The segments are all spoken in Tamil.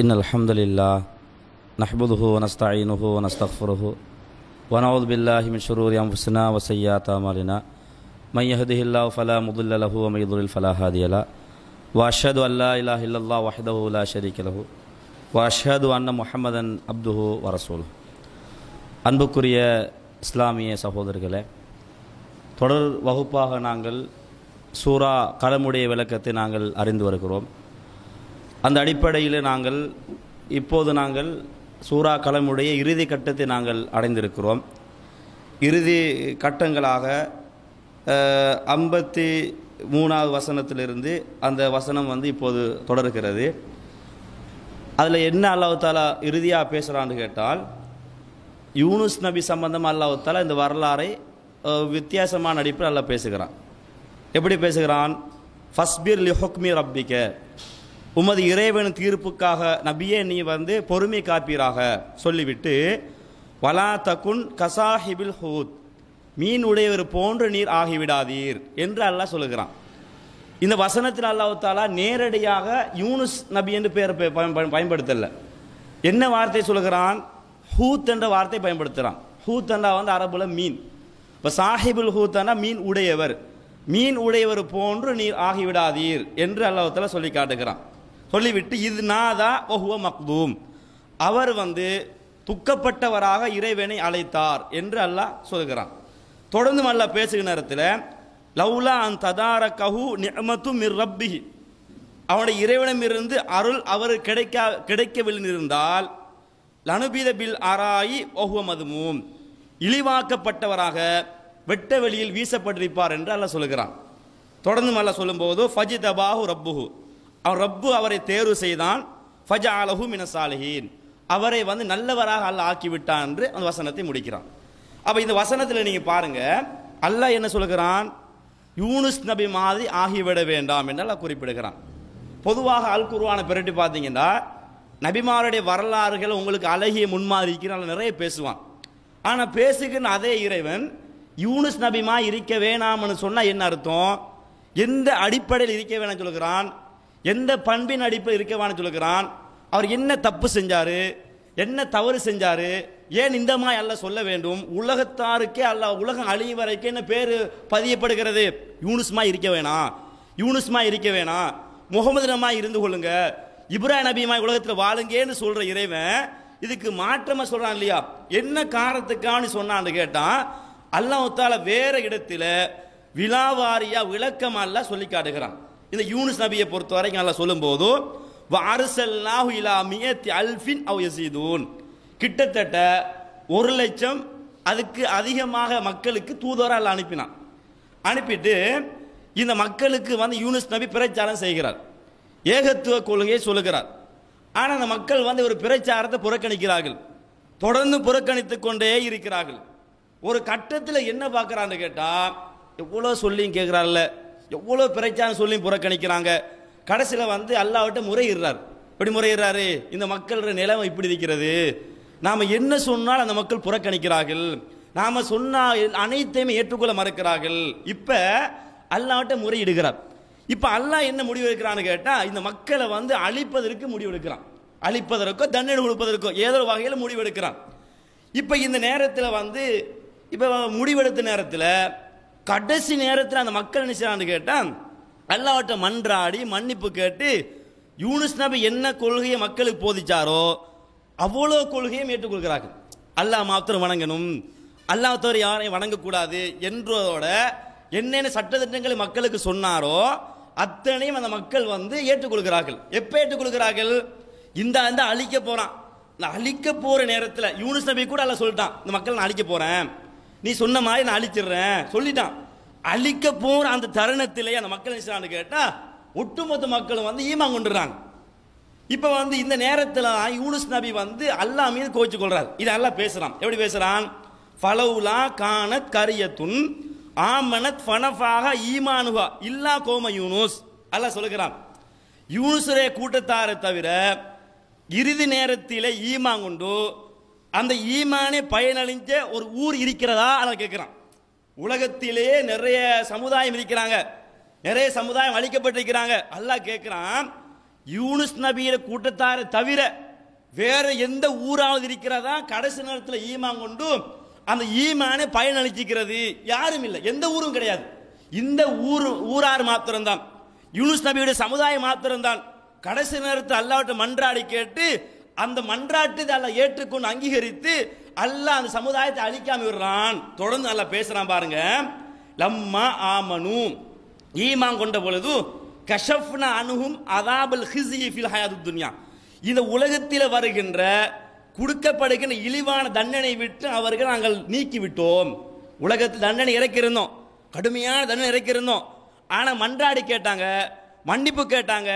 إن الحمد لله نحمده ونستعينه ونستغفره ونعوذ بالله من شرور أنفسنا وسيئات أعمالنا من يهده الله فلا مضل له ومن يضلل فلا هادي له وأشهد أن لا إله إلا الله وحده لا شريك له وأشهد أن محمدا عبده ورسوله அன்புக்குரிய இஸ்லாமிய சகோதரர்களே தொடர் வகுப்பாக நாங்கள் சூரா கலமுடைய விளக்கத்தை நாங்கள் அறிந்து வருகிறோம் அந்த அடிப்படையில் நாங்கள் இப்போது நாங்கள் சூறா கலமுடைய இறுதி கட்டத்தை நாங்கள் அடைந்திருக்கிறோம் இறுதி கட்டங்களாக ஐம்பத்தி மூணாவது வசனத்திலிருந்து அந்த வசனம் வந்து இப்போது தொடர்கிறது அதில் என்ன அல்லாஹ் தாலா இறுதியாக பேசுகிறான்னு கேட்டால் யூனுஸ் நபி சம்பந்தமாக அல்லாஹ் தாலா இந்த வரலாறை வித்தியாசமான அடிப்பில் நல்லா பேசுகிறான் எப்படி பேசுகிறான் ஃபஸ்பீர் லிஹொக்மி ரப்பிக்க உமது இறைவன் தீர்ப்புக்காக நபியே நீ வந்து பொறுமை காப்பீராக சொல்லிவிட்டு வலா தகுன் கசாஹிபில் ஹூத் மீன் உடையவர் போன்று நீர் ஆகிவிடாதீர் என்று அல்லாஹ் சொல்லுகிறான் இந்த வசனத்தில் அல்லாஹாலா நேரடியாக யூனுஸ் நபி என்று பேர் பயன்படுத்தலை என்ன வார்த்தை சொல்லுகிறான் ஹூத் என்ற வார்த்தை பயன்படுத்துகிறான் ஹூத் என்றா வந்து அரபுல மீன் இப்போ சாஹிபுல் ஹூத்தனா மீன் உடையவர் மீன் உடையவர் போன்று நீர் ஆகிவிடாதீர் என்று அல்லாஹத்தில் சொல்லி காட்டுகிறான் சொல்லிவிட்டு இது நாதா வஹுவ மக்தூம் அவர் வந்து துக்கப்பட்டவராக இறைவனை அழைத்தார் என்று அல்லாஹ் சொல்கிறான் தொடர்ந்து அல்ல பேசுகிற நேரத்தில் லவ்லா அந் ததார கஹு நியமத்தும் மிர் ரப்பி அவனுடைய இறைவனமிருந்து அருள் அவர் கிடைக்கா கிடைக்கவில்லை இருந்தால் லனுபீத பில் ஆராயி ஒஹுவ மதுமும் இழிவாக்கப்பட்டவராக வெட்ட வெளியில் வீசப்பட்டிருப்பார் என்று அல்ல சொல்கிறான் தொடர்ந்து அல்ல சொல்லும்போது ஃபஜி தபாஹு ரப்புஹு அவன் ரப்பு அவரை தேர்வு செய்தான் ஃபஜா அலஹு மினசாலஹீன் அவரை வந்து நல்லவராக அல்ல ஆக்கிவிட்டான் என்று அந்த வசனத்தை முடிக்கிறான் அப்போ இந்த வசனத்தில் நீங்கள் பாருங்கள் அல்லாஹ் என்ன சொல்கிறான் யூனுஸ் நபி மாதிரி ஆகிவிட வேண்டாம் என்று குறிப்பிடுகிறான் பொதுவாக அல் குருவான பிறட்டி பார்த்தீங்கன்னா நபிமாருடைய வரலாறுகளை உங்களுக்கு அழகிய முன்மாதிரிக்கிறான் நிறைய பேசுவான் ஆனால் பேசுகிற அதே இறைவன் யூனுஸ் நபிமா இருக்க வேணாம்னு சொன்னால் என்ன அர்த்தம் எந்த அடிப்படையில் இருக்க வேணாம்னு சொல்கிறான் எந்த பண்பின் அடிப்பு இருக்கவான்னு சொல்லுகிறான் அவர் என்ன தப்பு செஞ்சார் என்ன தவறு செஞ்சார் ஏன் இந்த மாதிரி அல்ல சொல்ல வேண்டும் உலகத்தாருக்கே அல்ல உலகம் அழியும் வரைக்கும் என்ன பேர் பதியப்படுகிறது யூனுஸ்மா இருக்க வேணாம் யூனுஸ்மா இருக்க வேணாம் நம்மா இருந்து கொள்ளுங்க இப்ராஹிம் நபியமாய் உலகத்தில் வாழுங்கன்னு சொல்கிற இறைவன் இதுக்கு மாற்றமாக சொல்கிறான் இல்லையா என்ன காரணத்துக்கான்னு சொன்னான்னு கேட்டான் அல்லாஹால வேற இடத்துல விழாவாரியாக விளக்கமாக சொல்லி காட்டுகிறான் இந்த யூனிஸ் நபியை பொறுத்த வரைக்கும் நல்லா சொல்லும்போது அரசல்லாஹு இலா மியத்தி அல்ஃபின் அவ் யசீதூன் கிட்டத்தட்ட ஒரு லட்சம் அதுக்கு அதிகமாக மக்களுக்கு தூதரால் அனுப்பினான் அனுப்பிட்டு இந்த மக்களுக்கு வந்து யூனிஸ் நபி பிரச்சாரம் செய்கிறார் ஏகத்துவ கொள்கையை சொல்லுகிறார் ஆனால் அந்த மக்கள் வந்து ஒரு பிரச்சாரத்தை புறக்கணிக்கிறார்கள் தொடர்ந்து புறக்கணித்து கொண்டே இருக்கிறார்கள் ஒரு கட்டத்தில் என்ன பார்க்குறான்னு கேட்டால் எவ்வளோ சொல்லியும் கேட்குறாருல்ல எவ்வளோ பிரச்சாரம் சொல்லி புறக்கணிக்கிறாங்க கடைசியில் வந்து அல்லாவிட்ட முறையிடுறார் இப்படி முறையிடுறாரு இந்த மக்களோட நிலைமை இப்படி இருக்கிறது நாம் என்ன சொன்னால் அந்த மக்கள் புறக்கணிக்கிறார்கள் நாம் சொன்னால் அனைத்தையுமே ஏற்றுக்கொள்ள மறுக்கிறார்கள் இப்போ அல்லாவிட்ட முறையிடுகிறார் இப்போ அல்லாஹ் என்ன முடிவு எடுக்கிறான்னு கேட்டால் இந்த மக்களை வந்து அழிப்பதற்கு முடிவு எடுக்கிறான் அழிப்பதற்கோ தண்டனை கொடுப்பதற்கோ ஏதோ வகையில் முடிவெடுக்கிறான் இப்போ இந்த நேரத்தில் வந்து இப்போ முடிவெடுத்த நேரத்தில் கடைசி நேரத்தில் அந்த மக்கள் என்ன செய்யறான்னு கேட்டால் அல்லாவட்ட மன்றாடி மன்னிப்பு கேட்டு யூனிஸ் நபி என்ன கொள்கையை மக்களுக்கு போதிச்சாரோ அவ்வளோ கொள்கையும் ஏற்றுக்கொள்கிறார்கள் அல்லாஹ் மாத்திரம் வணங்கணும் அல்லாத்தோர் யாரையும் வணங்கக்கூடாது என்றதோட என்னென்ன சட்டத்திட்டங்களை மக்களுக்கு சொன்னாரோ அத்தனையும் அந்த மக்கள் வந்து ஏற்றுக்கொள்கிறார்கள் எப்போ ஏற்றுக்கொள்கிறார்கள் இந்த அழிக்க போகிறான் அழிக்க போகிற நேரத்தில் யூனிஸ் நபி கூட அல்ல சொல்லிட்டான் இந்த மக்கள் நான் அழிக்க போகிறேன் நீ சொன்ன மாதிரி நான் அழிச்சிடுறேன் சொல்லிட்டான் அழிக்க போற அந்த தருணத்திலேயே அந்த மக்கள் நினைச்சான்னு கேட்டால் ஒட்டுமொத்த மக்களும் வந்து ஈமா கொண்டுறாங்க இப்போ வந்து இந்த நேரத்தில் யூனுஸ் நபி வந்து அல்லா மீது கோச்சு கொள்றார் இது அல்லா பேசுகிறான் எப்படி பேசுகிறான் பலவுலா கானத் கரியத்துன் ஆமனத் ஃபனஃபாக ஈமானுகா இல்லா கோம யூனுஸ் அல்லா சொல்லுகிறான் யூனுசுரே கூட்டத்தாரை தவிர இறுதி நேரத்தில் ஈமாங்குண்டு கொண்டு அந்த ஈமானே பயனளிஞ்ச ஒரு ஊர் இருக்கிறதா அதை கேட்குறான் உலகத்திலேயே நிறைய சமுதாயம் இருக்கிறாங்க நிறைய சமுதாயம் அழிக்கப்பட்டிருக்கிறாங்க அல்லாஹ் கேட்குறான் யூனுஸ் நபியிற கூட்டத்தாரை தவிர வேற எந்த ஊராவது இருக்கிறதா கடைசி நேரத்தில் ஈமான் கொண்டு அந்த ஈமானே பயனளிச்சிக்கிறது யாரும் இல்லை எந்த ஊரும் கிடையாது இந்த ஊர் ஊரார் மாத்திரம்தான் யூனுஸ் நபியுடைய சமுதாயம் மாத்திரம்தான் கடைசி நேரத்தில் அல்லாவிட்ட மன்றாடி கேட்டு அந்த மன்றாட்டு அல்ல ஏற்றுக்கொண்டு அங்கீகரித்து அல்ல அந்த சமுதாயத்தை அழிக்காம விடுறான் தொடர்ந்து நல்லா பேசுறான் பாருங்க லம்மா ஆமனு ஈமான் கொண்ட பொழுது கஷப்னா அணுகும் அதாபல் ஹிசி ஃபில் ஹயாது துன்யா இந்த உலகத்தில் வருகின்ற கொடுக்கப்படுகின்ற இழிவான தண்டனை விட்டு அவர்கள் நாங்கள் நீக்கிவிட்டோம் உலகத்தில் தண்டனை இறக்கியிருந்தோம் கடுமையான தண்டனை இறக்கியிருந்தோம் ஆனால் மன்றாடி கேட்டாங்க மன்னிப்பு கேட்டாங்க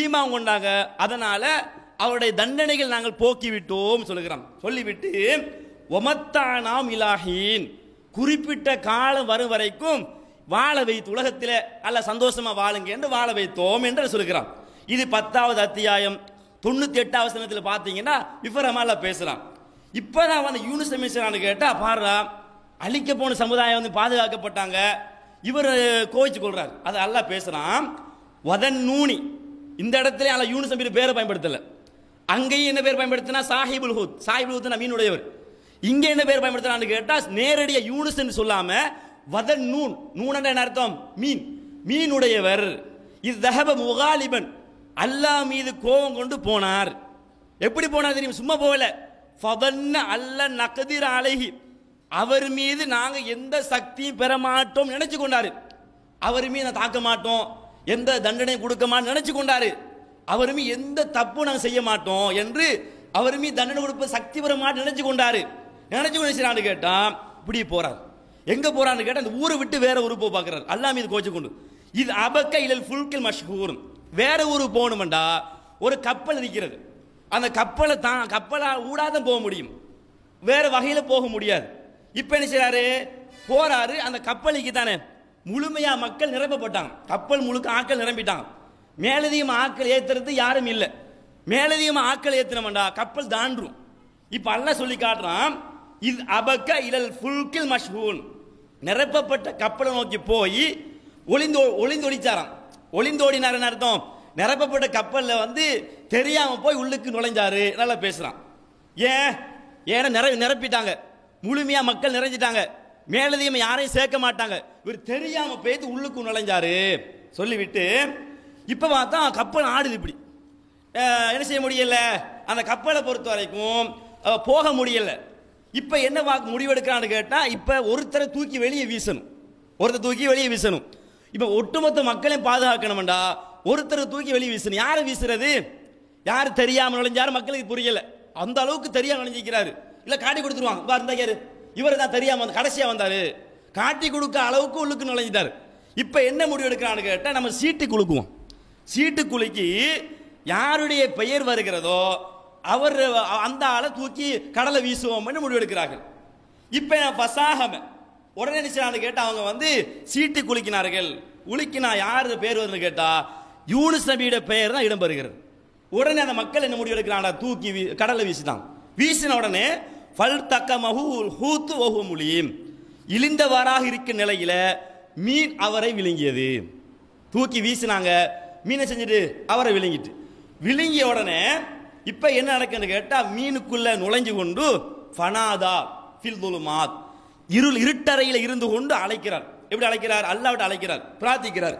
ஈமாம் கொண்டாங்க அதனால் அவருடைய தண்டனைகள் நாங்கள் போக்கிவிட்டோம் சொல்லுகிறோம் சொல்லிவிட்டு ஒமத்தானாம் இலாகின் குறிப்பிட்ட காலம் வரும் வரைக்கும் வாழ வைத்து உலகத்தில் அல்ல சந்தோஷமா வாழுங்க என்று வாழ வைத்தோம் என்று சொல்லுகிறான் இது பத்தாவது அத்தியாயம் தொண்ணூத்தி எட்டாவது சனத்தில் பார்த்தீங்கன்னா விபரமாக எல்லாம் இப்போ தான் வந்து யூனிஸ் கமிஷனானு கேட்டால் பாருடா அழிக்க போன சமுதாயம் வந்து பாதுகாக்கப்பட்டாங்க இவர் கோவிச்சு கொள்றாரு அது அல்ல பேசுறான் வதன் நூனி இந்த இடத்துல அல்ல யூனிஸ் பேரை பயன்படுத்தலை அங்கேயும் என்ன பேர் பயன்படுத்தினா சாஹிபுல் ஹூத் சாஹிபுல் ஹூத் நவீனுடையவர் இங்கே என்ன பேர் பயன்படுத்துறான்னு கேட்டால் நேரடியாக என்று சொல்லாமல் வதன் நூன் நூன் என்ன அர்த்தம் மீன் மீனுடையவர் இது முகாலிபன் அல்லாஹ் மீது கோபம் கொண்டு போனார் எப்படி போனார் தெரியும் சும்மா போகல ஃபதன்ன அல்ல நகதிர் அழகி அவர் மீது நாங்கள் எந்த சக்தியும் பெற மாட்டோம் நினைச்சு கொண்டாரு அவர் மீது நான் தாக்க மாட்டோம் எந்த தண்டனையும் கொடுக்க மாட்டோம் நினைச்சு கொண்டாரு அவருமே எந்த தப்பும் நாங்கள் செய்ய மாட்டோம் என்று அவருமே தண்டனை கொடுப்ப சக்தி பெறமாட்டு நினைச்சு கொண்டாரு நினைச்சு கொண்டு கேட்டா இப்படி போறார் எங்க போறான்னு கேட்டா அந்த ஊரை விட்டு வேற ஊர் போய் பார்க்கறாரு எல்லாம் இது கோச்சு கொண்டு இது அபக்க இழல் ஃபுல்கில் மஷ்கூரும் வேற ஊர் போகணுமெண்டா ஒரு கப்பல் இருக்கிறது அந்த கப்பலை தான் கப்பலா ஊடாத போக முடியும் வேற வகையில் போக முடியாது இப்போ என்ன செய்யறாரு போறாரு அந்த கப்பலுக்கு தானே முழுமையா மக்கள் நிரம்பப்பட்டாங்க கப்பல் முழுக்க ஆக்கள் நிரம்பிட்டாங்க மேலதிகமாக ஆக்கள் ஏற்றுறது யாரும் இல்லை மேலதிகமாக ஆக்கள் ஏற்றினோம்டா கப்பல் தாண்டும் இப்போ அல்ல சொல்லி காட்டுறான் இது அபக்க இழல் ஃபுல்கில் மஷ்ஹூன் நிரப்பப்பட்ட கப்பலை நோக்கி போய் ஒளிந்து ஒளிந்தோடிச்சாராம் ஒளிந்தோடினார் அர்த்தம் நிரப்பப்பட்ட கப்பலில் வந்து தெரியாமல் போய் உள்ளுக்கு நுழைஞ்சாரு நல்லா பேசுகிறான் ஏன் ஏன்னா நிர நிரப்பிட்டாங்க முழுமையாக மக்கள் நிறைஞ்சிட்டாங்க மேலதிகமாக யாரையும் சேர்க்க மாட்டாங்க இவர் தெரியாமல் போய்த்து உள்ளுக்கு நுழைஞ்சாரு சொல்லிவிட்டு இப்போ பார்த்தா கப்பல் ஆடுது இப்படி என்ன செய்ய முடியல அந்த கப்பலை பொறுத்த வரைக்கும் போக முடியல இப்போ என்ன வாக்கு முடிவெடுக்கிறான்னு கேட்டால் இப்போ ஒருத்தரை தூக்கி வெளியே வீசணும் ஒருத்தர் தூக்கி வெளியே வீசணும் இப்போ ஒட்டுமொத்த மக்களையும் பாதுகாக்கணும்டா ஒருத்தரை தூக்கி வெளியே வீசணும் யாரை வீசுறது யார் தெரியாமல் நுழைஞ்சாரு மக்களுக்கு புரியல அந்த அளவுக்கு தெரியாமல் நுழைஞ்சிக்கிறாரு இல்லை காட்டி கொடுத்துருவாங்க இப்போ இருந்தா யாரு இவர் தான் தெரியாமல் வந்து கடைசியாக வந்தார் காட்டி கொடுக்க அளவுக்கு உள்ளுக்கு நுழைஞ்சிட்டார் இப்போ என்ன முடிவு எடுக்கிறான்னு கேட்டால் நம்ம சீட்டு கொடுக்குவோம் சீட்டு குலுக்கி யாருடைய பெயர் வருகிறதோ அவர் அந்த ஆளை தூக்கி கடலை வீசுவோம்னு முடிவெடுக்கிறார்கள் இப்போ பசாகம உடனே நினைச்சாலும் கேட்டால் அவங்க வந்து சீட்டு குலுக்கினார்கள் உலுக்கினா யார் பேர் வருதுன்னு கேட்டால் யூனிஸ் நபியோட பெயர் தான் இடம்பெறுகிறது உடனே அந்த மக்கள் என்ன முடிவெடுக்கிறாங்களா தூக்கி கடலை வீசினான் வீசின உடனே பல் தக்க மகு ஹூத்து ஒகு முலியும் இழிந்தவாறாக இருக்கும் நிலையில் மீன் அவரை விழுங்கியது தூக்கி வீசினாங்க மீனை செஞ்சுட்டு அவரை விழுங்கிட்டு விழுங்கிய உடனே இப்போ என்ன நடக்குன்னு கேட்டால் மீனுக்குள்ள நுழைஞ்சு கொண்டு ஃபனாதா ஃபில் துலுமாத் இருள் இருட்டறையில் இருந்து கொண்டு அழைக்கிறார் எப்படி அழைக்கிறார் அல்லாவிட்ட அழைக்கிறார் பிரார்த்திக்கிறார்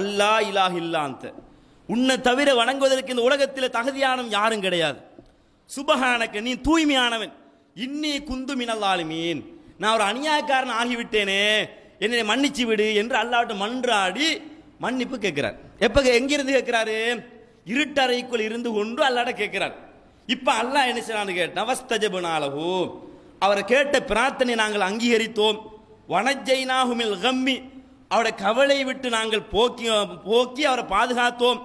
அல்லா இலாஹ் இல்லாந்த உன்னை தவிர வணங்குவதற்கு இந்த உலகத்தில் தகுதியானவன் யாரும் கிடையாது சுபகானக்கு நீ தூய்மையானவன் இன்னி குந்து மீன் நான் ஒரு அநியாயக்காரன் ஆகிவிட்டேனே என்னை மன்னிச்சு விடு என்று அல்லாவிட்ட மன்றாடி மன்னிப்பு கேட்கிறார் எப்ப எங்கிருந்து கேட்கிறாரு இருட்டறைக்குள் இருந்து கொண்டு அல்லாட கேட்கிறார் இப்ப அல்லாஹ் என்ன செய்யறான்னு அவரை கேட்ட பிரார்த்தனை நாங்கள் அங்கீகரித்தோம் வனஜைனாகுமில் கம்மி அவருடைய கவலை விட்டு நாங்கள் போக்கி போக்கி அவரை பாதுகாத்தோம்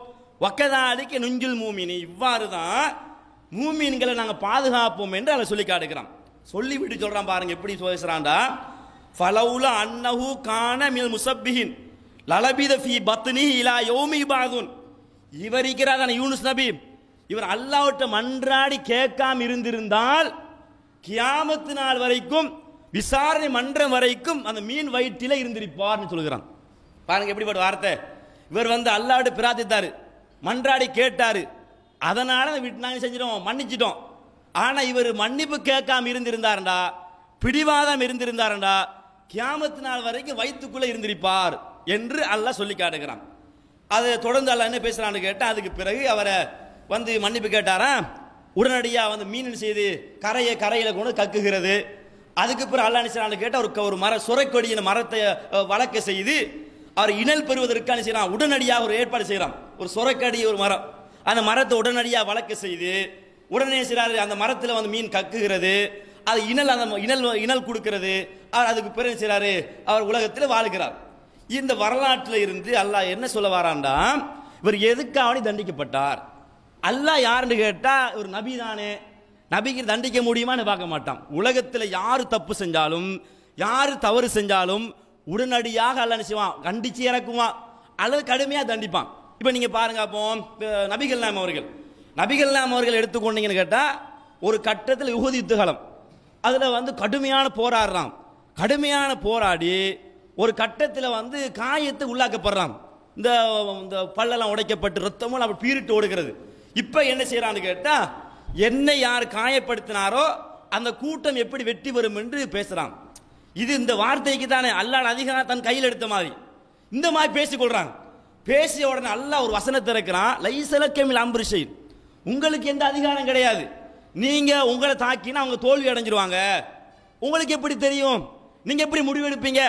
ஒக்கதாலிக்கு நுஞ்சில் மூமினி இவ்வாறு தான் மூமீன்களை நாங்கள் பாதுகாப்போம் என்று அதை சொல்லி காட்டுக்கிறான் சொல்லிவிட்டு சொல்கிறான் பாருங்க எப்படி பேசுகிறான்டா ஃபலவுல அன்னஹு கான மில் லலபித ஃபி பத்னி இலா யோமி பாதுன் இவர் இருக்கிறார் யூனுஸ் நபி இவர் அல்லாவிட்ட மன்றாடி கேட்காம இருந்திருந்தால் கியாமத்து நாள் வரைக்கும் விசாரணை மன்றம் வரைக்கும் அந்த மீன் வயிற்றில இருந்திருப்பார்னு சொல்கிறான் பாருங்க எப்படிப்பட்ட வார்த்தை இவர் வந்து அல்லாவிட்ட பிரார்த்தித்தாரு மன்றாடி கேட்டார் அதனால் கேட்டாரு அதனால நாங்கள் செஞ்சிட்டோம் மன்னிச்சிட்டோம் ஆனால் இவர் மன்னிப்பு கேட்காம இருந்திருந்தாருண்டா பிடிவாதம் இருந்திருந்தாருண்டா கியாமத்து நாள் வரைக்கும் வயிற்றுக்குள்ளே இருந்திருப்பார் என்று அல்ல சொல்லி காட்டுகிறான் அதை தொடர்ந்து அல்ல என்ன பேசுகிறான்னு கேட்டால் அதுக்கு பிறகு அவரை வந்து மன்னிப்பு கேட்டாரா உடனடியாக வந்து மீன் செய்து கரையை கரையில் கொண்டு கக்குகிறது அதுக்கு பிறகு அல்ல நினைச்சு கேட்டால் ஒரு ஒரு மர சுரக்கொடியின் மரத்தை வளர்க்க செய்து அவர் இனல் பெறுவதற்கு நினைச்சான் உடனடியாக ஒரு ஏற்பாடு செய்கிறான் ஒரு சுரக்கடி ஒரு மரம் அந்த மரத்தை உடனடியாக வளர்க்க செய்து உடனே செய்கிறாரு அந்த மரத்தில் வந்து மீன் கக்குகிறது அது இனல் அந்த இனல் இனல் கொடுக்கிறது அவர் அதுக்கு பிறகு செய்கிறாரு அவர் உலகத்தில் வாழ்கிறார் இந்த வரலாற்றில் இருந்து அல்லாஹ் என்ன சொல்ல வரான்டா இவர் எதுக்காக தண்டிக்கப்பட்டார் அல்லாஹ் யாருன்னு கேட்டால் ஒரு நபி தானே நபிக்கு தண்டிக்க முடியுமான்னு பார்க்க மாட்டான் உலகத்தில் யார் தப்பு செஞ்சாலும் யார் தவறு செஞ்சாலும் உடனடியாக அல்ல நினைச்சுவான் கண்டிச்சு இறக்குவான் அல்லது கடுமையாக தண்டிப்பான் இப்போ நீங்கள் பாருங்க அப்போ நபிகள் நாம் அவர்கள் நபிகள் நாம் அவர்கள் எடுத்துக்கொண்டீங்கன்னு கேட்டால் ஒரு கட்டத்தில் யுகதி யுத்தகலம் அதில் வந்து கடுமையான போராடுறான் கடுமையான போராடி ஒரு கட்டத்தில் வந்து காயத்தை உள்ளாக்கப்படுறான் இந்த இந்த பல்லெல்லாம் உடைக்கப்பட்டு ரத்தமும் அப்படி பீரிட்டு ஓடுகிறது இப்போ என்ன செய்கிறான்னு கேட்டால் என்னை யார் காயப்படுத்தினாரோ அந்த கூட்டம் எப்படி வெட்டி வரும் என்று பேசுகிறான் இது இந்த வார்த்தைக்கு தானே அல்லாட அதிகாரம் தன் கையில் எடுத்த மாதிரி இந்த மாதிரி பேசிக்கொள்கிறான் பேசிய உடனே அல்லா ஒரு வசனத்தை இருக்கிறான் லைசலக்கமில் அம்பரிஷை உங்களுக்கு எந்த அதிகாரம் கிடையாது நீங்கள் உங்களை தாக்கினா அவங்க தோல்வி அடைஞ்சிருவாங்க உங்களுக்கு எப்படி தெரியும் நீங்கள் எப்படி முடிவெடுப்பீங்க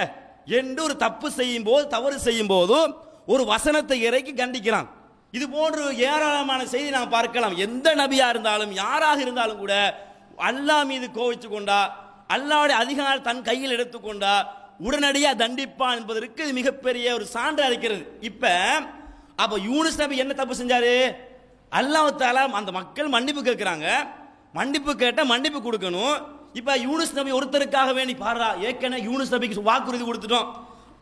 என்று ஒரு தப்பு செய்யும் போது தவறு செய்யும் போது ஒரு வசனத்தை இறக்கி கண்டிக்கிறான் இது போன்று ஏராளமான செய்தி நாம் பார்க்கலாம் எந்த நபியா இருந்தாலும் யாராக இருந்தாலும் கூட அல்லாஹ் மீது கோவிச்சு கொண்டா அல்லாவுடைய அதிகாரம் தன் கையில் எடுத்துக்கொண்டா உடனடியாக தண்டிப்பான் என்பதற்கு இது மிகப்பெரிய ஒரு சான்று அளிக்கிறது இப்ப அப்ப யூனிஸ் நபி என்ன தப்பு செஞ்சாரு அல்லாஹ் அந்த மக்கள் மன்னிப்பு கேட்கிறாங்க மன்னிப்பு கேட்டால் மன்னிப்பு கொடுக்கணும் இப்போ யூனுஸ் நபி ஒருத்தருக்காக வேண்டி பாடுறா ஏற்கனவே யூனுஸ் நபிக்கு வாக்குறுதி கொடுத்துட்டோம்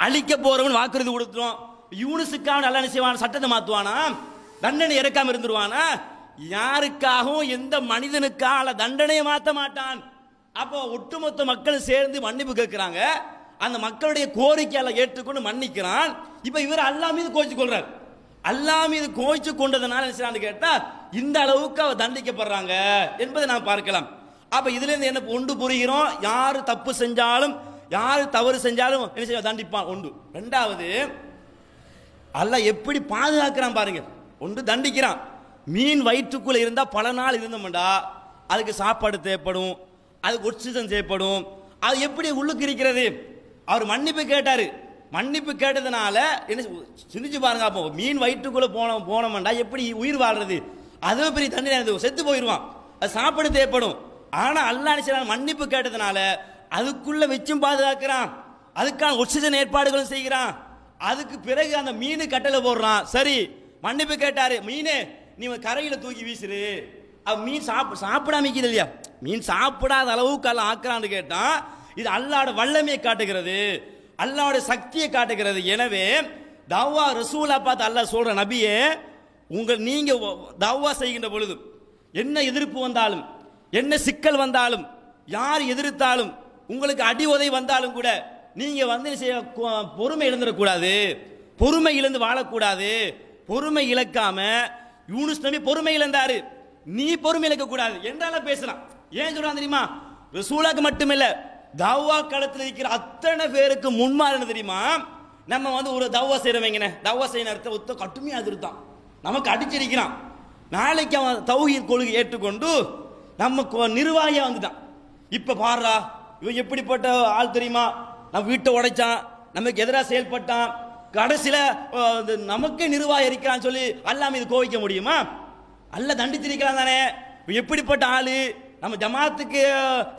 அழிக்க போறவன் வாக்குறுதி கொடுத்துட்டோம் யூனுஸுக்காக நல்ல நினைச்சுவான் சட்டத்தை மாற்றுவானா தண்டனை இறக்காம இருந்துருவானா யாருக்காகவும் எந்த மனிதனுக்காக தண்டனையை மாற்ற மாட்டான் அப்போ ஒட்டுமொத்த மக்கள் சேர்ந்து மன்னிப்பு கேட்கிறாங்க அந்த மக்களுடைய கோரிக்கையால ஏற்றுக்கொண்டு மன்னிக்கிறான் இப்போ இவர் அல்லா மீது கோச்சு கொள்றாரு அல்லா மீது கோச்சு கொண்டதுனால நினைச்சான்னு கேட்டால் இந்த அளவுக்கு அவர் தண்டிக்கப்படுறாங்க என்பதை நாம் பார்க்கலாம் அப்போ இதுலேருந்து என்ன ஒன்று புரிகிறோம் யார் தப்பு செஞ்சாலும் யார் தவறு செஞ்சாலும் என்ன செய்ய தண்டிப்பான் ஒன்று ரெண்டாவது அல்ல எப்படி பாதுகாக்கிறான் பாருங்க ஒன்று தண்டிக்கிறான் மீன் வயிற்றுக்குள்ளே இருந்தால் பல நாள் இருந்தோம்டா அதுக்கு சாப்பாடு தேவைப்படும் அதுக்கு ஒட்சிஜன் தேவைப்படும் அது எப்படி உள்ளுக்கு இருக்கிறது அவர் மன்னிப்பு கேட்டார் மன்னிப்பு கேட்டதுனால என்ன சிந்திச்சு பாருங்க அப்போ மீன் வயிற்றுக்குள்ளே போன போனோம்டா எப்படி உயிர் வாழ்றது அதுவும் பெரிய தண்ணி செத்து போயிடுவான் அது சாப்பாடு தேவைப்படும் ஆனால் அல்லா நினைச்சான் மன்னிப்பு கேட்டதுனால அதுக்குள்ளே வச்சும் பாதுகாக்கிறான் அதுக்கான ஒக்சிஜன் ஏற்பாடுகளும் செய்கிறான் அதுக்கு பிறகு அந்த மீன் கட்டளை போடுறான் சரி மன்னிப்பு கேட்டாரு மீனே நீ கரையில் தூக்கி வீசுரு அவ மீன் சாப்ப சாப்பிடாம இல்லையா மீன் சாப்பிடாத அளவுக்கு அல்ல ஆக்குறான்னு கேட்டான் இது அல்லாட வல்லமையை காட்டுகிறது அல்லாவோட சக்தியை காட்டுகிறது எனவே தவ்வா ரசூலா பார்த்து அல்லாஹ் சொல்ற நபியே உங்கள் நீங்க தவ்வா செய்கின்ற பொழுது என்ன எதிர்ப்பு வந்தாலும் என்ன சிக்கல் வந்தாலும் யார் எதிர்த்தாலும் உங்களுக்கு அடி உதவி வந்தாலும் கூட நீங்க வந்து செய்ய பொறுமை இழந்துடக்கூடாது பொறுமை இழந்து வாழக்கூடாது பொறுமை இழக்காம யூனுஸ் நபி பொறுமை இழந்தாரு நீ பொறுமை இழக்க கூடாது என்றால பேசலாம் ஏன் சொல்றான் தெரியுமா ரசூலாக்கு மட்டுமில்ல தவ்வா களத்தில் இருக்கிற அத்தனை பேருக்கு முன்மாறு தெரியுமா நம்ம வந்து ஒரு தவ்வா செய்யறவங்க தவ்வா செய்ய நேரத்தை ஒத்த கட்டுமையாக இருக்கான் நமக்கு அடிச்சிருக்கிறான் நாளைக்கு அவன் தௌஹீத் கொள்கை ஏற்றுக்கொண்டு நம்ம நிர்வாகியா வந்துட்டான் இப்போ பாடுறா இவன் எப்படிப்பட்ட ஆள் தெரியுமா நம்ம வீட்டை உடைச்சான் நமக்கு எதிராக செயல்பட்டான் கடைசியில் நமக்கு நிர்வாகி இருக்கிறான்னு சொல்லி அல்லாமல் இது கோவிக்க முடியுமா அல்ல தண்டித்திருக்கிறான் தானே எப்படிப்பட்ட ஆள் நம்ம ஜமாத்துக்கு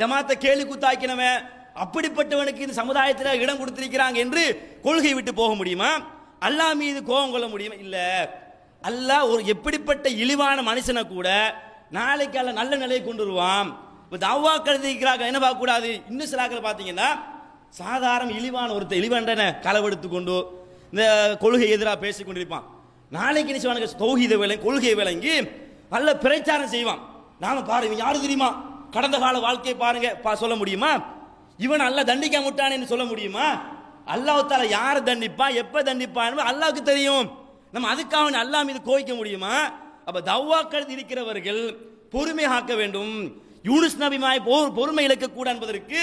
ஜமாத்தை கேலி குத்தாக்கினவன் அப்படிப்பட்டவனுக்கு இந்த சமுதாயத்தில் இடம் கொடுத்திருக்கிறாங்க என்று கொள்கை விட்டு போக முடியுமா அல்லா மீது கோபம் கொள்ள முடியுமா இல்லை அல்ல ஒரு எப்படிப்பட்ட இழிவான மனுஷனை கூட நாளைக்கு அல்ல நல்ல நிலையை கொண்டு வருவான் இப்போ தவ்வா இருக்கிறாங்க என்ன பார்க்கக்கூடாது இன்னும் சிலாக்கள் பார்த்தீங்கன்னா சாதாரண இழிவான ஒருத்தர் இழிவான களவெடுத்து கொண்டு இந்த கொள்கை எதிராக பேசி கொண்டிருப்பான் நாளைக்கு நிச்சயமான தௌஹீத விலை கொள்கையை விளங்கி நல்ல பிரச்சாரம் செய்வான் நாம இவன் யாரு தெரியுமா கடந்த கால வாழ்க்கையை பாருங்க சொல்ல முடியுமா இவன் அல்ல தண்டிக்க முட்டானு சொல்ல முடியுமா அல்லாஹால யாரை தண்டிப்பா எப்ப தண்டிப்பான்னு அல்லாவுக்கு தெரியும் நம்ம அதுக்காக அல்லாஹ் மீது கோவிக்க முடியுமா அப்ப தவ்வாக்கள் இருக்கிறவர்கள் பொறுமை காக்க வேண்டும் யூனிஸ் நபிமாய் பொறுமை இழக்க கூட என்பதற்கு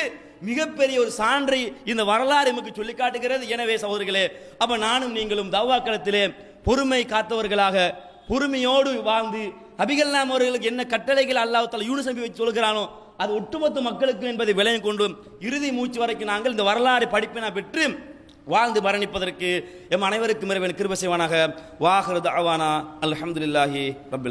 மிகப்பெரிய ஒரு சான்றை இந்த வரலாறு எமக்கு சொல்லி காட்டுகிறது எனவே சகோதரிகளே அப்ப நானும் நீங்களும் தவ்வாக்களத்திலே பொறுமை காத்தவர்களாக பொறுமையோடு வாழ்ந்து நாம் அவர்களுக்கு என்ன கட்டளைகள் அல்லாவத்தால் யூனிஸ் நபி வச்சு சொல்கிறானோ அது ஒட்டுமொத்த மக்களுக்கு என்பதை விளையும் கொண்டு இறுதி மூச்சு வரைக்கும் நாங்கள் இந்த வரலாறு படிப்பினா பெற்று வாழ்ந்து மரணிப்பதற்கு எம் அனைவருக்கும் இரவன் கிருப செய்வானாக வாஹரது அவானா அல்ஹம்துல்லாஹி ரபிலா